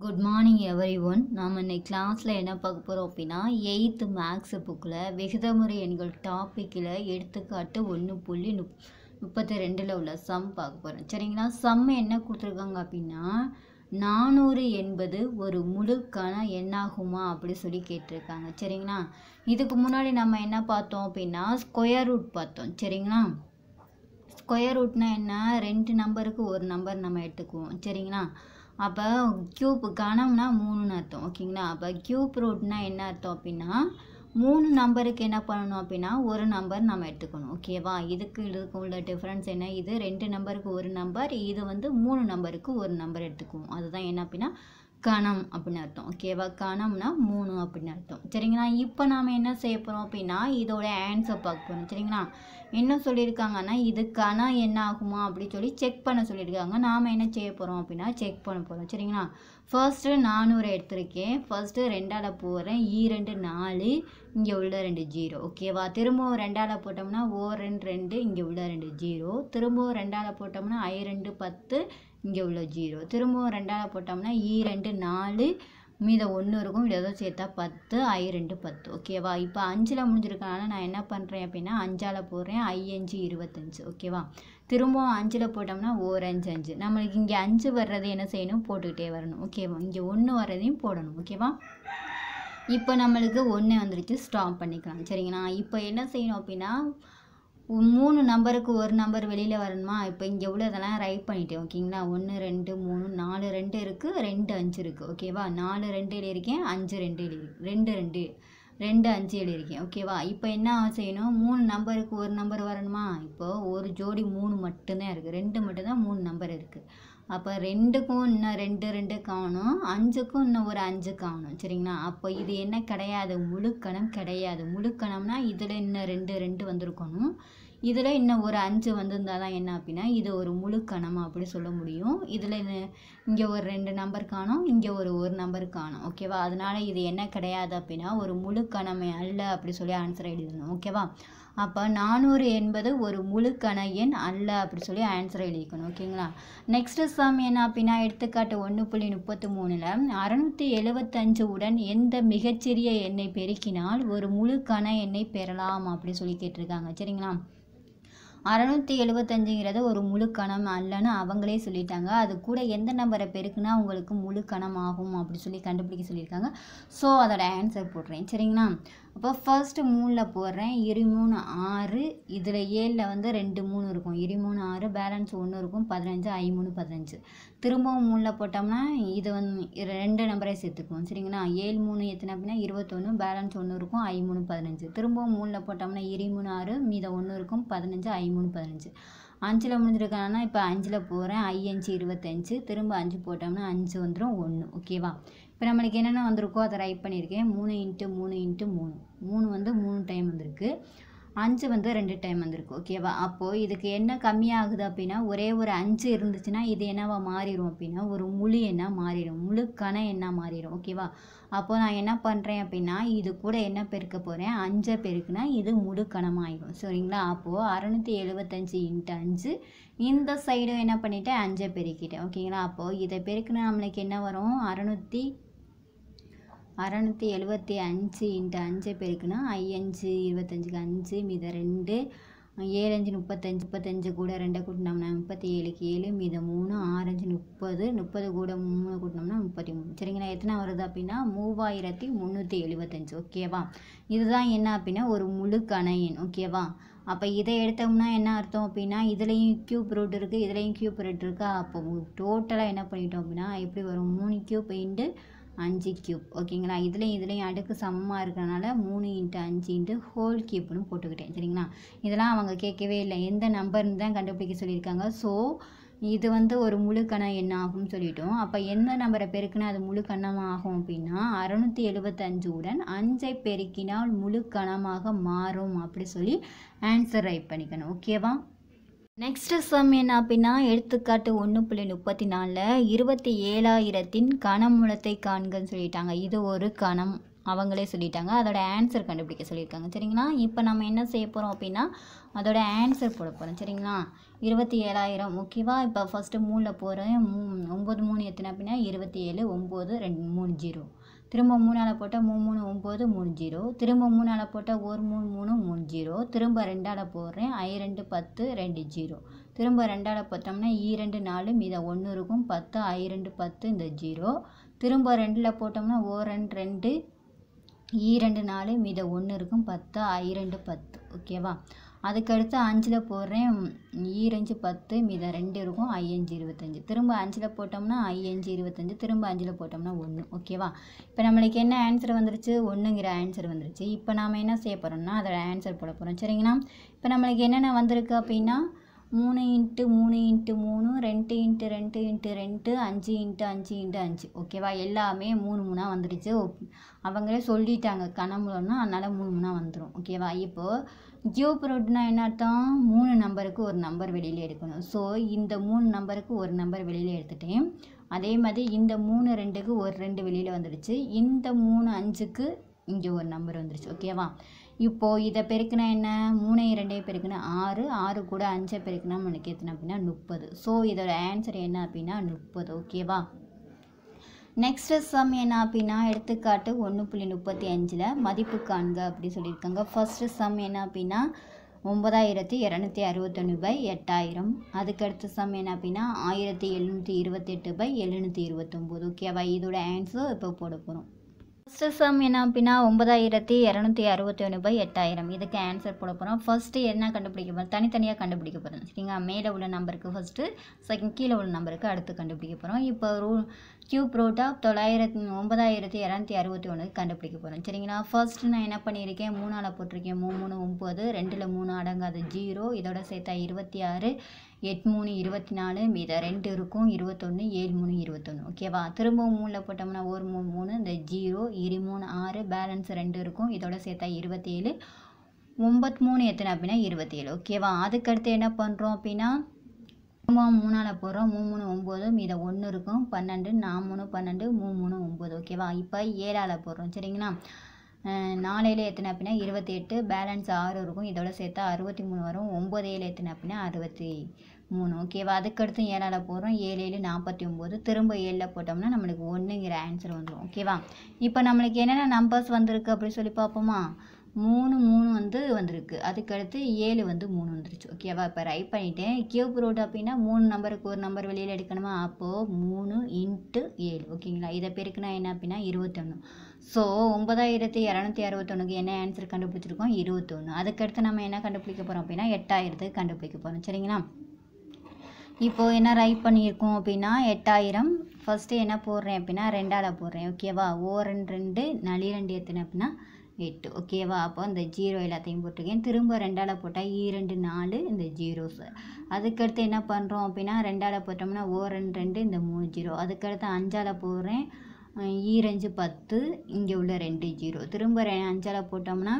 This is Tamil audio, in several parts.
குட் மார்னிங் எவரி ஒன் நாம் இன்னைக்கு கிளாஸில் என்ன பார்க்க போகிறோம் அப்படின்னா எயித்து மேக்ஸ் புக்கில் விகிதமுறை எண்கள் டாப்பிக்கில் எடுத்துக்காட்டு ஒன்று புள்ளி முப் முப்பத்தி ரெண்டில் உள்ள சம் பார்க்க போகிறோம் சரிங்களா சம் என்ன கொடுத்துருக்காங்க அப்படின்னா நானூறு என்பது ஒரு முழுக்கான எண்ணாகுமா அப்படி சொல்லி கேட்டிருக்காங்க சரிங்களா இதுக்கு முன்னாடி நம்ம என்ன பார்த்தோம் அப்படின்னா ஸ்கொயர் ரூட் பார்த்தோம் சரிங்களா ஸ்கொயர் ரூட்னா என்ன ரெண்டு நம்பருக்கு ஒரு நம்பர் நம்ம எடுத்துக்குவோம் சரிங்களா அப்போ க்யூப் கணம்னா மூணுன்னு அர்த்தம் ஓகேங்களா அப்போ க்யூப் ரூட்னா என்ன அர்த்தம் அப்படின்னா மூணு நம்பருக்கு என்ன பண்ணணும் அப்படின்னா ஒரு நம்பர் நம்ம எடுத்துக்கணும் ஓகேவா இதுக்கு இதுக்கு உள்ள டிஃப்ரென்ஸ் என்ன இது ரெண்டு நம்பருக்கு ஒரு நம்பர் இது வந்து மூணு நம்பருக்கு ஒரு நம்பர் எடுத்துக்குவோம் அதுதான் என்ன அப்படின்னா கணம் அப்படின்னு அர்த்தம் ஓகேவா கணம்னா மூணு அப்படின்னு அர்த்தம் சரிங்களா இப்போ நாம் என்ன செய்ய போகிறோம் அப்படின்னா இதோட ஆன்சர் பார்க்க போகிறோம் சரிங்களா என்ன சொல்லியிருக்காங்கன்னா இது கணம் என்ன ஆகுமா அப்படின்னு சொல்லி செக் பண்ண சொல்லியிருக்காங்க நாம் என்ன செய்ய போகிறோம் அப்படின்னா செக் பண்ண போகிறோம் சரிங்களா ஃபர்ஸ்ட்டு நானூறு எடுத்திருக்கேன் ஃபர்ஸ்ட்டு ரெண்டால் போகிறேன் ஈ e ரெண்டு நாலு இங்கே உள்ள ரெண்டு ஜீரோ ஓகேவா திரும்பவும் ரெண்டால் போட்டோம்னா ஓ ரெண்டு ரெண்டு இங்கே உள்ள ரெண்டு ஜீரோ திரும்பவும் ரெண்டால் போட்டோம்னா ஐ ரெண்டு பத்து இங்கே உள்ள ஜீரோ திரும்பவும் ரெண்டால் போட்டோம்னா ஈ e ரெண்டு நாலு மீதம் ஒன்று இருக்கும் ஏதோ சேர்த்தா பத்து ஐ ரெண்டு பத்து ஓகேவா இப்போ அஞ்சில் முடிஞ்சிருக்கனால நான் என்ன பண்ணுறேன் அப்படின்னா அஞ்சால் போடுறேன் ஐ அஞ்சு இருபத்தஞ்சு ஓகேவா திரும்பவும் அஞ்சில் போட்டோம்னா ஓர் அஞ்சு அஞ்சு நம்மளுக்கு இங்கே அஞ்சு வர்றது என்ன செய்யணும் போட்டுக்கிட்டே வரணும் ஓகேவா இங்கே ஒன்று வர்றதையும் போடணும் ஓகேவா இப்போ நம்மளுக்கு ஒன்று வந்துருச்சு ஸ்டாப் பண்ணிக்கலாம் சரிங்களா இப்போ என்ன செய்யணும் அப்படின்னா மூணு நம்பருக்கு ஒரு நம்பர் வெளியில் வரணுமா இப்போ இங்கே இதெல்லாம் ரைட் பண்ணிட்டேன் ஓகேங்களா ஒன்று ரெண்டு மூணு நாலு ரெண்டு இருக்குது ரெண்டு அஞ்சு இருக்குது ஓகேவா நாலு ரெண்டு எழுதியிருக்கேன் அஞ்சு ரெண்டு எழுதி ரெண்டு ரெண்டு ரெண்டு அஞ்சு எழுதியிருக்கேன் ஓகேவா இப்போ என்ன செய்யணும் மூணு நம்பருக்கு ஒரு நம்பர் வரணுமா இப்போது ஒரு ஜோடி மூணு மட்டும்தான் இருக்குது ரெண்டு மட்டும்தான் மூணு நம்பர் இருக்குது அப்போ ரெண்டுக்கும் இன்னும் ரெண்டு ரெண்டு காணும் அஞ்சுக்கும் இன்னும் ஒரு அஞ்சு காணும் சரிங்களா அப்போ இது என்ன கிடையாது முழுக்கணம் கிடையாது முழுக்கணம்னா இதில் இன்னும் ரெண்டு ரெண்டு வந்திருக்கணும் இதில் இன்னும் ஒரு அஞ்சு வந்திருந்தால் தான் என்ன அப்படின்னா இது ஒரு முழுக்கணம் அப்படி சொல்ல முடியும் இதில் இங்கே ஒரு ரெண்டு நம்பர் காணும் இங்கே ஒரு ஒரு நம்பர் காணும் ஓகேவா அதனால் இது என்ன கிடையாது அப்படின்னா ஒரு முழுக்கணமே அல்ல அப்படி சொல்லி ஆன்சர் எழுதணும் ஓகேவா அப்போ நானூறு என்பது ஒரு முழுக்கண எண் அல்ல அப்படி சொல்லி ஆன்சர் எழுதிக்கணும் ஓகேங்களா நெக்ஸ்ட் சம் என்ன அப்படின்னா எடுத்துக்காட்டு ஒன்று புள்ளி முப்பத்தி மூணில் அறநூற்றி எழுபத்தஞ்சு உடன் எந்த மிகச்சிறிய எண்ணை பெருக்கினால் ஒரு முழுக்கண எண்ணை பெறலாம் அப்படின்னு சொல்லி கேட்டிருக்காங்க சரிங்களா அறநூற்றி எழுபத்தஞ்சுங்கிறது ஒரு முழு கணம் அல்லன்னு அவங்களே சொல்லிட்டாங்க அது கூட எந்த நம்பரை பெருக்குனா உங்களுக்கு முழு கணம் ஆகும் அப்படி சொல்லி கண்டுபிடிக்க சொல்லியிருக்காங்க ஸோ அதோட ஆன்சர் போடுறேன் சரிங்களா அப்போ ஃபர்ஸ்ட் மூணில் போடுறேன் இரு மூணு ஆறு இதில் ஏழில் வந்து ரெண்டு மூணு இருக்கும் இரு மூணு ஆறு பேலன்ஸ் ஒன்று இருக்கும் பதினஞ்சு ஐ மூணு பதினஞ்சு திரும்பவும் மூணில் போட்டோம்னா இது வந்து ரெண்டு நம்பரே சேர்த்துக்குவோம் சரிங்களா ஏழு மூணு எத்தனை அப்படின்னா இருபத்தொன்று பேலன்ஸ் ஒன்று இருக்கும் ஐ மூணு பதினஞ்சு திரும்பவும் மூணில் போட்டோம்னா இரு மூணு ஆறு மீதம் ஒன்று இருக்கும் பதினஞ்சு ஐ மூணு பதினஞ்சு அஞ்சில் முடிஞ்சிருக்காங்கன்னா இப்போ அஞ்சில் போகிறேன் ஐ அஞ்சு இருபத்தஞ்சு திரும்ப அஞ்சு போட்டோம்னா அஞ்சு வந்துடும் ஒன்று ஓகேவா இப்போ நம்மளுக்கு என்னென்ன வந்திருக்கோ அதை ரைட் பண்ணியிருக்கேன் மூணு இன்ட்டு மூணு இன்ட்டு மூணு மூணு வந்து மூணு டைம் வந்திருக்கு அஞ்சு வந்து ரெண்டு டைம் வந்திருக்கு ஓகேவா அப்போது இதுக்கு என்ன கம்மியாகுது அப்படின்னா ஒரே ஒரு அஞ்சு இருந்துச்சுன்னா இது என்னவா மாறிடும் அப்படின்னா ஒரு முழு என்ன மாறிடும் முழுக்கான என்ன மாறிடும் ஓகேவா அப்போது நான் என்ன பண்ணுறேன் அப்படின்னா இது கூட என்ன பெருக்க போகிறேன் அஞ்சை பெருக்குனா இது முழுக்கணமாயிடும் சரிங்களா அப்போது அறநூற்றி எழுபத்தஞ்சு இன்ட்டு அஞ்சு இந்த சைடும் என்ன பண்ணிவிட்டேன் அஞ்சை பெருக்கிட்டேன் ஓகேங்களா அப்போது இதை பெருக்குனா நம்மளுக்கு என்ன வரும் அறநூற்றி அறநூற்றி எழுபத்தி அஞ்சு இன்ட்டு அஞ்சை பெருக்குன்னா ஐயஞ்சு இருபத்தஞ்சுக்கு அஞ்சு மீதம் ரெண்டு ஏழஞ்சு முப்பத்தஞ்சு முப்பத்தஞ்சு கூட ரெண்டை கூட்டினோம்னா முப்பத்தி ஏழுக்கு ஏழு மீதம் மூணு ஆரஞ்சு முப்பது முப்பது கூட மூணு கூட்டினோம்னா முப்பத்தி மூணு சரிங்களா எத்தனை வருது அப்படின்னா மூவாயிரத்தி முந்நூற்றி எழுபத்தஞ்சு ஓகேவா இதுதான் என்ன அப்படின்னா ஒரு முழு கணையன் ஓகேவா அப்போ இதை எடுத்தோம்னா என்ன அர்த்தம் அப்படின்னா இதுலேயும் க்யூப் ரூட் இருக்குது இதுலேயும் க்யூப் ரூட் இருக்குது அப்போ டோட்டலாக என்ன பண்ணிட்டோம் அப்படின்னா எப்படி வரும் மூணு க்யூப் இன்ட்டு அஞ்சு க்யூப் ஓகேங்களா இதுலேயும் இதுலேயும் அடுக்கு சமமாக இருக்கிறனால மூணு இன்ட்டு அஞ்சு இன்ட்டு ஹோல் க்யூப்னு போட்டுக்கிட்டேன் சரிங்களா இதெல்லாம் அவங்க கேட்கவே இல்லை எந்த நம்பர்னு தான் கண்டுபிடிக்க சொல்லியிருக்காங்க ஸோ இது வந்து ஒரு முழுக்கணம் என்ன ஆகும்னு சொல்லிட்டோம் அப்போ என்ன நம்பரை பெருக்கினா அது முழுக்கணமாக ஆகும் அப்படின்னா அறநூற்றி எழுபத்தஞ்சு உடன் அஞ்சை பெருக்கினால் முழுக்கணமாக மாறும் அப்படி சொல்லி ஆன்சர் ரைட் பண்ணிக்கணும் ஓகேவா நெக்ஸ்ட்டு சம் என்ன அப்படின்னா எடுத்துக்காட்டு ஒன்று புள்ளி முப்பத்தி நாலில் இருபத்தி ஏழாயிரத்தின் கணமூலத்தை காண்கன்னு சொல்லிட்டாங்க இது ஒரு கணம் அவங்களே சொல்லிட்டாங்க அதோட ஆன்சர் கண்டுபிடிக்க சொல்லியிருக்காங்க சரிங்களா இப்போ நம்ம என்ன செய்ய போகிறோம் அப்படின்னா அதோட ஆன்சர் போட போகிறோம் சரிங்களா இருபத்தி ஏழாயிரம் ஓகேவா இப்போ ஃபஸ்ட்டு மூணில் போகிறேன் மூ ஒம்பது மூணு எத்தனை அப்படின்னா இருபத்தி ஏழு ஒம்பது ரெண்டு மூணு ஜீரோ திரும்ப மூணால் போட்டால் மூணு மூணு ஒம்பது மூணு ஜீரோ திரும்ப மூணால் போட்டால் ஒரு மூணு மூணு மூணு ஜீரோ திரும்ப ரெண்டால் போடுறேன் ஐ ரெண்டு பத்து ரெண்டு ஜீரோ திரும்ப ரெண்டால் பார்த்தோம்னா ஈ ரெண்டு நாலு மீதம் ஒன்று இருக்கும் பத்து ஐ ரெண்டு பத்து இந்த ஜீரோ திரும்ப ரெண்டில் போட்டோம்னா ஓ ரெண்டு ரெண்டு ஈ ரெண்டு நாலு மீதம் ஒன்று இருக்கும் பத்து ஐ ரெண்டு பத்து ஓகேவா அதுக்கடுத்து அஞ்சில் போடுறேன் ஈரஞ்சு பத்து மீதம் ரெண்டு இருக்கும் ஐயஞ்சு இருபத்தஞ்சி திரும்ப அஞ்சில் போட்டோம்னா ஐயஞ்சு இருபத்தஞ்சி திரும்ப அஞ்சில் போட்டோம்னா ஒன்று ஓகேவா இப்போ நம்மளுக்கு என்ன ஆன்சர் வந்துருச்சு ஒன்றுங்கிற ஆன்சர் வந்துருச்சு இப்போ நாம் என்ன செய்ய போகிறோம்னா அதோட ஆன்சர் போட போகிறோம் சரிங்களா இப்போ நம்மளுக்கு என்னென்ன வந்திருக்கு அப்படின்னா மூணு இன்ட்டு மூணு இன்ட்டு மூணு ரெண்டு இன்ட்டு ரெண்டு இன்ட்டு ரெண்டு அஞ்சு இன்ட்டு அஞ்சு இன்ட்டு அஞ்சு ஓகேவா எல்லாமே மூணு மூணாக வந்துடுச்சு அவங்களே சொல்லிட்டாங்க கணம்புலன்னா அதனால் மூணு மூணாக வந்துடும் ஓகேவா இப்போது ஜியோ ப்ரோட்னா என்ன அர்த்தம் மூணு நம்பருக்கு ஒரு நம்பர் வெளியில் எடுக்கணும் ஸோ இந்த மூணு நம்பருக்கு ஒரு நம்பர் வெளியில் எடுத்துட்டேன் அதே மாதிரி இந்த மூணு ரெண்டுக்கு ஒரு ரெண்டு வெளியில் வந்துடுச்சு இந்த மூணு அஞ்சுக்கு இங்கே ஒரு நம்பர் வந்துருச்சு ஓகேவா இப்போது இதை பெருக்கினா என்ன மூணு இரண்டே பெருக்கினா ஆறு ஆறு கூட அஞ்சை பெருக்கினா உனக்கு எத்தனை அப்படின்னா முப்பது ஸோ இதோட ஆன்சர் என்ன அப்படின்னா முப்பது ஓகேவா நெக்ஸ்ட் சம் என்ன அப்படின்னா எடுத்துக்காட்டு ஒன்று புள்ளி முப்பத்தி அஞ்சில் மதிப்பு காண்க அப்படி சொல்லியிருக்காங்க ஃபஸ்ட்டு சம் என்ன அப்படின்னா ஒம்பதாயிரத்தி இரநூத்தி அறுபத்தொன்று பை எட்டாயிரம் அதுக்கடுத்த சம் என்ன அப்படின்னா ஆயிரத்தி எழுநூற்றி இருபத்தெட்டு பை எழுநூற்றி இருபத்தொம்போது ஓகேவா இதோட ஆன்சர் இப்போ போட போகிறோம் ஃபஸ்ட்டு சம் என்ன அப்படின்னா ஒன்பதாயிரத்தி இரநூத்தி அறுபத்தி ஒன்று பை எட்டாயிரம் இதுக்கு ஆன்சர் போட போகிறோம் ஃபஸ்ட்டு என்ன கண்டுபிடிக்க போகிறோம் தனித்தனியாக கண்டுபிடிக்க போகிறோம் சரிங்களா மேலே உள்ள நம்பருக்கு ஃபஸ்ட்டு செகண்ட் கீழே உள்ள நம்பருக்கு அடுத்து கண்டுபிடிக்க போகிறோம் இப்போ ரூ கியூப் ரூட்டாக தொள்ளாயிரத்தி ஒன்பதாயிரத்தி இரநூத்தி அறுபத்தி ஒன்று கண்டுபிடிக்க போகிறோம் சரிங்களா ஃபர்ஸ்ட்டு நான் என்ன பண்ணியிருக்கேன் மூணால் போட்டிருக்கேன் மூணு மூணு ஒம்பது ரெண்டில் மூணு அடங்காது ஜீரோ இதோட சேர்த்தா இருபத்தி ஆறு எட்டு மூணு இருபத்தி நாலு மீத ரெண்டு இருக்கும் இருபத்தொன்று ஏழு மூணு இருபத்தொன்று ஓகேவா திரும்பவும் மூணில் போட்டோம்னா ஒரு மூணு மூணு இந்த ஜீரோ இரு மூணு ஆறு பேலன்ஸ் ரெண்டு இருக்கும் இதோட சேர்த்தா இருபத்தேழு ஒம்பத்து மூணு எத்தனை அப்படின்னா இருபத்தேழு ஓகேவா அதுக்கடுத்து என்ன பண்ணுறோம் அப்படின்னா மூணு மூணால் போகிறோம் மூணு மூணு ஒம்பது மீத ஒன்று இருக்கும் பன்னெண்டு நான் மூணு பன்னெண்டு மூணு மூணு ஒம்பது ஓகேவா இப்போ ஏழால் போடுறோம் சரிங்களா நாலையில் ஏற்றின அப்படின்னா இருபத்தி எட்டு பேலன்ஸ் ஆறு இருக்கும் இதோட சேர்த்தா அறுபத்தி மூணு வரும் ஒம்பது ஏழு ஏற்றின அப்படின்னா அறுபத்தி மூணு ஓகேவா அதுக்கடுத்து ஏழால் போகிறோம் ஏழு ஏழு நாற்பத்தி ஒம்பது திரும்ப ஏழில் போட்டோம்னா நம்மளுக்கு ஒன்றுங்கிற ஆன்சர் வந்துடும் ஓகேவா இப்போ நம்மளுக்கு என்னென்ன நம்பர்ஸ் வந்திருக்கு அப்படின்னு சொல்லி பார்ப்போமா மூணு மூணு வந்து வந்திருக்கு அதுக்கடுத்து ஏழு வந்து மூணு வந்துருச்சு ஓகேவா இப்போ ரைட் பண்ணிட்டேன் கியூப் ரூட் அப்படின்னா மூணு நம்பருக்கு ஒரு நம்பர் வெளியில் எடுக்கணுமா அப்போது மூணு இன்ட்டு ஏழு ஓகேங்களா இதை பெருக்குனா என்ன அப்படின்னா இருபத்தொன்று ஸோ ஒன்பதாயிரத்தி இரநூத்தி அறுபத்தொன்றுக்கு என்ன ஆன்சர் கண்டுபிடிச்சிருக்கோம் இருபத்தொன்று அதுக்கடுத்து நம்ம என்ன கண்டுபிடிக்க போகிறோம் அப்படின்னா எட்டாயிரத்துக்கு கண்டுபிடிக்க போகிறோம் சரிங்களா இப்போது என்ன ரைட் பண்ணியிருக்கோம் அப்படின்னா எட்டாயிரம் ஃபஸ்ட்டு என்ன போடுறேன் அப்படின்னா ரெண்டால் போடுறேன் ஓகேவா ஓ ரெண்டு ரெண்டு நளி ரெண்டு எத்தனை அப்படின்னா எட்டு ஓகேவா அப்போ இந்த ஜீரோ எல்லாத்தையும் போட்டிருக்கேன் திரும்ப ரெண்டால் போட்டால் ஈரெண்டு நாலு இந்த ஜீரோஸ் அதுக்கடுத்து என்ன பண்ணுறோம் அப்படின்னா ரெண்டால் போட்டோம்னா ஓ ரெண்டு ரெண்டு இந்த மூணு ஜீரோ அதுக்கடுத்து அஞ்சால் போடுறேன் ஈரஞ்சு பத்து இங்கே உள்ள ரெண்டு ஜீரோ திரும்ப ரெ அஞ்சால் போட்டோம்னா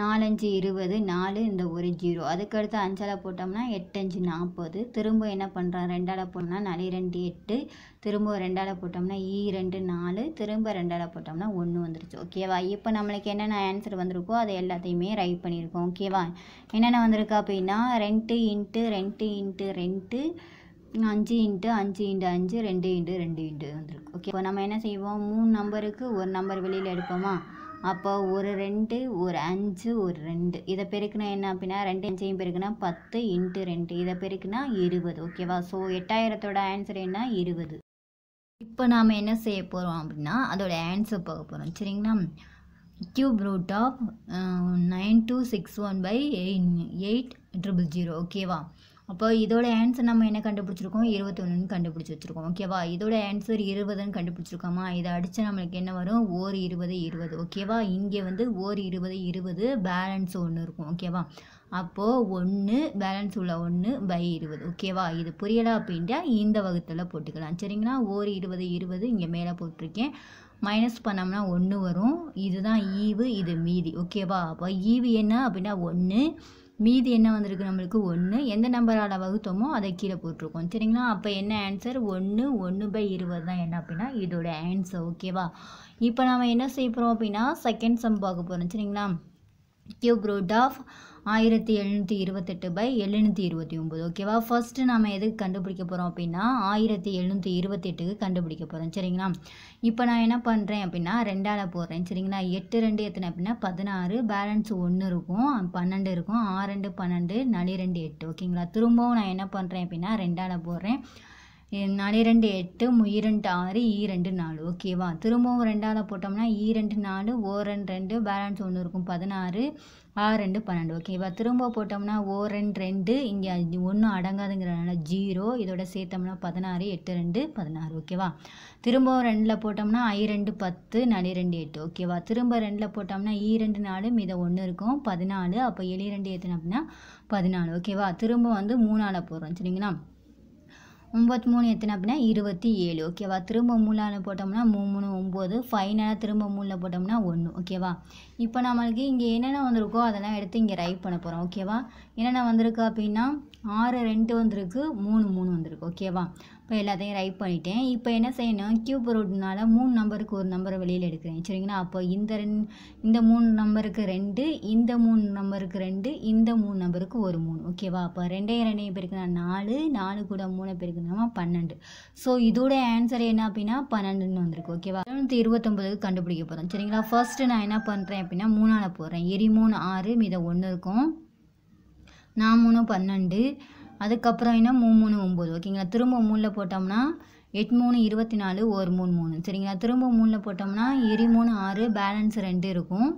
நாலஞ்சு இருபது நாலு இந்த ஒரு ஜீரோ அதுக்கடுத்து அஞ்சால் போட்டோம்னா எட்டு அஞ்சு நாற்பது திரும்ப என்ன பண்ணுறோம் ரெண்டால் போட்டோம்னா நாலு ரெண்டு எட்டு திரும்ப ரெண்டால் போட்டோம்னா ஈ ரெண்டு நாலு திரும்ப ரெண்டால் போட்டோம்னா ஒன்று வந்துருச்சு ஓகேவா இப்போ நம்மளுக்கு என்னென்ன ஆன்சர் வந்திருக்கோ அதை எல்லாத்தையுமே ரைட் பண்ணியிருக்கோம் ஓகேவா என்னென்ன வந்திருக்கு அப்படின்னா ரெண்டு இன்ட்டு ரெண்டு இன்ட்டு ரெண்ட்டு அஞ்சு இன்ட்டு அஞ்சு இன்ட்டு அஞ்சு ரெண்டு இன்ட்டு ரெண்டு இன்ட்டு வந்துருக்கு ஓகே இப்போ நம்ம என்ன செய்வோம் மூணு நம்பருக்கு ஒரு நம்பர் வெளியில் எடுப்போமா அப்போ ஒரு ரெண்டு ஒரு அஞ்சு ஒரு ரெண்டு இதை பெருக்கினா என்ன அப்படின்னா ரெண்டு அஞ்சையும் பெருக்குனா பத்து இன்ட்டு ரெண்டு இதை பெருக்குனா இருபது ஓகேவா ஸோ எட்டாயிரத்தோட ஆன்சர் என்ன இருபது இப்போ நாம் என்ன செய்ய போகிறோம் அப்படின்னா அதோட ஆன்சர் பார்க்க போகிறோம் சரிங்களா cube root of nine two six one by eight triple zero ஓகேவா அப்போ இதோட ஆன்சர் நம்ம என்ன கண்டுபிடிச்சிருக்கோம் இருபத்தொன்னு கண்டுபிடிச்சி வச்சுருக்கோம் ஓகேவா இதோட ஆன்சர் இருபதுன்னு கண்டுபிடிச்சிருக்கோமா இதை அடித்து நம்மளுக்கு என்ன வரும் ஓர் இருபது இருபது ஓகேவா இங்கே வந்து ஓர் இருபது இருபது பேலன்ஸ் ஒன்று இருக்கும் ஓகேவா அப்போது ஒன்று பேலன்ஸ் உள்ள ஒன்று பை இருபது ஓகேவா இது புரியலை அப்படின்ட்டு இந்த வகுத்தில் போட்டுக்கலாம் சரிங்களா ஓர் இருபது இருபது இங்கே மேலே போட்டிருக்கேன் மைனஸ் பண்ணோம்னா ஒன்று வரும் இதுதான் ஈவு இது மீதி ஓகேவா அப்போ ஈவு என்ன அப்படின்னா ஒன்று மீதி என்ன வந்திருக்கு நம்மளுக்கு ஒன்று எந்த நம்பரால் வகுத்தோமோ அதை கீழே போட்டிருக்கோம் சரிங்களா அப்போ என்ன ஆன்சர் ஒன்று ஒன்று பை இருபது தான் என்ன அப்படின்னா இதோட ஆன்சர் ஓகேவா இப்போ நாம் என்ன செய்ய போகிறோம் அப்படின்னா செகண்ட் சம் பார்க்க போகிறோம் சரிங்களா கியூப் ரூட் ஆஃப் ஆயிரத்தி எழுநூற்றி இருபத்தெட்டு பை எழுநூற்றி இருபத்தி ஒம்பது ஓகேவா ஃபஸ்ட்டு நம்ம எதுக்கு கண்டுபிடிக்க போகிறோம் அப்படின்னா ஆயிரத்தி எழுநூற்றி இருபத்தெட்டுக்கு கண்டுபிடிக்க போகிறோம் சரிங்களா இப்போ நான் என்ன பண்ணுறேன் அப்படின்னா ரெண்டால் போடுறேன் சரிங்களா எட்டு ரெண்டு எத்தனை அப்படின்னா பதினாறு பேலன்ஸ் ஒன்று இருக்கும் பன்னெண்டு இருக்கும் ஆறு ரெண்டு பன்னெண்டு நளி ரெண்டு எட்டு ஓகேங்களா திரும்பவும் நான் என்ன பண்ணுறேன் அப்படின்னா ரெண்டால் போடுறேன் நாலு ரெண்டு எட்டு முயிரெண்டு ஆறு ஈரெண்டு நாலு ஓகேவா திரும்பவும் ரெண்டாவது போட்டோம்னா ஈரெண்டு நாலு ஓ ரெண்டு ரெண்டு பேலன்ஸ் ஒன்று இருக்கும் பதினாறு ஆ ரெண்டு பன்னெண்டு ஓகேவா திரும்ப போட்டோம்னா ஓ ரெண்டு ரெண்டு இங்கே ஒன்றும் அடங்காதுங்கிறனால ஜீரோ இதோட சேர்த்தோம்னா பதினாறு எட்டு ரெண்டு பதினாறு ஓகேவா திரும்பவும் ரெண்டில் போட்டோம்னா ஐ ரெண்டு பத்து நாலு ரெண்டு எட்டு ஓகேவா திரும்ப ரெண்டில் போட்டோம்னா ஈ ரெண்டு நாலு மித ஒன்று இருக்கும் பதினாலு அப்போ எலி ரெண்டு எத்தனை அப்படின்னா பதினாலு ஓகேவா திரும்ப வந்து மூணால் போடுறோம் சரிங்களா ஒம்பத்தி மூணு எத்தனை அப்படின்னா இருபத்தி ஏழு ஓகேவா திரும்ப மூலான போட்டோம்னா மூணு ஒம்பது ஃபைனலாக திரும்ப மூணில் போட்டோம்னா ஒன்று ஓகேவா இப்போ நம்மளுக்கு இங்கே என்னென்ன வந்திருக்கோ அதெல்லாம் எடுத்து இங்கே ரைட் பண்ண போகிறோம் ஓகேவா என்னென்ன வந்திருக்கு அப்படின்னா ஆறு ரெண்டு வந்திருக்கு மூணு மூணு வந்திருக்கு ஓகேவா இப்போ எல்லாத்தையும் ரைட் பண்ணிட்டேன் இப்போ என்ன செய்யணும் க்யூப் ரூட்னால மூணு நம்பருக்கு ஒரு நம்பரை வெளியில் எடுக்கிறேன் சரிங்களா அப்போ இந்த ரெண்டு இந்த மூணு நம்பருக்கு ரெண்டு இந்த மூணு நம்பருக்கு ரெண்டு இந்த மூணு நம்பருக்கு ஒரு மூணு ஓகேவா அப்போ ரெண்டே ரெண்டையும் பெருக்கினா நாலு நாலு கூட மூணு பெருக்கினா பன்னெண்டு ஸோ இதோட ஆன்சர் என்ன அப்படின்னா பன்னெண்டுன்னு வந்திருக்கு ஓகேவா இரநூத்தி இருபத்தொம்பதுக்கு கண்டுபிடிக்க போகிறோம் சரிங்களா ஃபர்ஸ்ட்டு நான் என்ன பண்ணுறேன் அப்படின்னா மூணால் போடுறேன் எரி மூணு ஆறு மீதம் ஒன்று இருக்கும் நான் மூணு பன்னெண்டு அதுக்கப்புறம் என்ன மூணு மூணு ஒம்பது ஓகேங்களா திரும்ப மூணில் போட்டோம்னா எட் மூணு இருபத்தி நாலு ஒரு மூணு மூணு சரிங்களா திரும்ப மூணில் போட்டோம்னா எரி மூணு ஆறு பேலன்ஸ் ரெண்டு இருக்கும்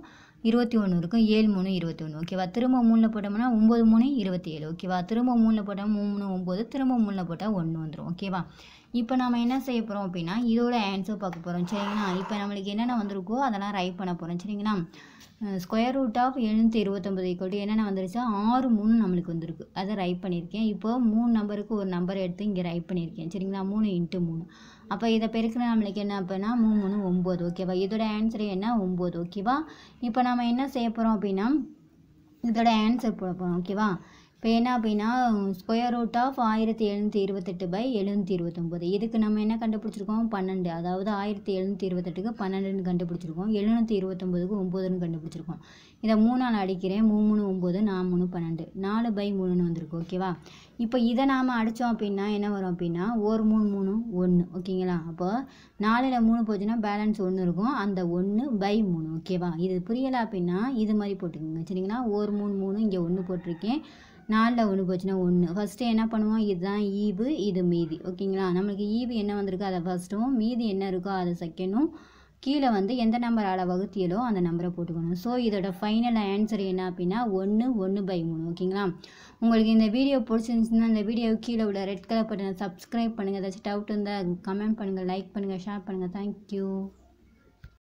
இருபத்தி ஒன்று இருக்கும் ஏழு மூணு இருபத்தி ஒன்று ஓகேவா திரும்ப மூணில் போட்டோம்னா ஒம்பது மூணு இருபத்தி ஏழு ஓகேவா திரும்ப மூணில் போட்டால் மூணு ஒம்பது திரும்ப மூணில் போட்டால் ஒன்று வந்துடும் ஓகேவா இப்போ நம்ம என்ன செய்ய போகிறோம் அப்படின்னா இதோட ஆன்சர் பார்க்க போகிறோம் சரிங்களா இப்போ நம்மளுக்கு என்னென்ன வந்திருக்கோ அதெல்லாம் ரைட் பண்ண போகிறோம் சரிங்களா ஸ்கொயர் ரூட் ஆஃப் எழுநூற்றி இருபத்தொம்பது ஈக்குவல் என்னென்ன வந்துருச்சு ஆறு மூணு நம்மளுக்கு வந்திருக்கு அதை ரைட் பண்ணியிருக்கேன் இப்போ மூணு நம்பருக்கு ஒரு நம்பர் எடுத்து இங்கே ரைட் பண்ணியிருக்கேன் சரிங்களா மூணு இன்ட்டு மூணு அப்போ இதை பெருக்கிற நம்மளுக்கு என்ன அப்படின்னா மூணு மூணு ஒம்பது ஓகேவா இதோட ஆன்சர் என்ன ஒம்பது ஓகேவா இப்போ நம்ம என்ன செய்ய போகிறோம் அப்படின்னா இதோட ஆன்சர் போட போகிறோம் ஓகேவா இப்போ என்ன அப்படின்னா ஸ்கொயர் ரூட் ஆஃப் ஆயிரத்தி எழுநூற்றி இருபத்தெட்டு பை எழுநூற்றி இருபத்தொம்போது இதுக்கு நம்ம என்ன கண்டுபிடிச்சிருக்கோம் பன்னெண்டு அதாவது ஆயிரத்தி எழுநூற்றி இருபத்தெட்டுக்கு பன்னெண்டுன்னு கண்டுபிடிச்சிருக்கோம் எழுநூற்றி இருபத்தொம்போதுக்கு ஒம்போதுன்னு கண்டுபிடிச்சிருக்கோம் இதை மூணால் அடிக்கிறேன் மூணு மூணு ஒம்பது நான் மூணு பன்னெண்டு நாலு பை மூணுன்னு வந்திருக்கு ஓகேவா இப்போ இதை நாம் அடித்தோம் அப்படின்னா என்ன வரும் அப்படின்னா ஒரு மூணு மூணு ஒன்று ஓகேங்களா அப்போ நாலில் மூணு போச்சுன்னா பேலன்ஸ் ஒன்று இருக்கும் அந்த ஒன்று பை மூணு ஓகேவா இது புரியலை அப்படின்னா இது மாதிரி போட்டுக்கோங்க சரிங்களா ஒரு மூணு மூணு இங்கே ஒன்று போட்டிருக்கேன் நாலில் ஒன்று போச்சுன்னா ஒன்று ஃபஸ்ட்டு என்ன பண்ணுவோம் இதுதான் ஈவு இது மீதி ஓகேங்களா நம்மளுக்கு ஈவு என்ன வந்திருக்கோ அதை ஃபஸ்ட்டும் மீதி என்ன இருக்கோ அதை செகண்டும் கீழே வந்து எந்த நம்பரால் வகுத்தியலோ அந்த நம்பரை போட்டுக்கணும் ஸோ இதோட ஃபைனல் ஆன்சர் என்ன அப்படின்னா ஒன்று ஒன்று பை மூணு ஓகேங்களா உங்களுக்கு இந்த வீடியோ பிடிச்சிருந்துச்சுன்னா இந்த வீடியோ கீழே உள்ள ரெட் கலர் பட்டனை சப்ஸ்கிரைப் பண்ணுங்கள் ஏதாச்சும் டவுட் இருந்தால் கமெண்ட் பண்ணுங்கள் லைக் பண்ணுங்கள் ஷேர் பண்ணுங்கள் தேங்க்யூ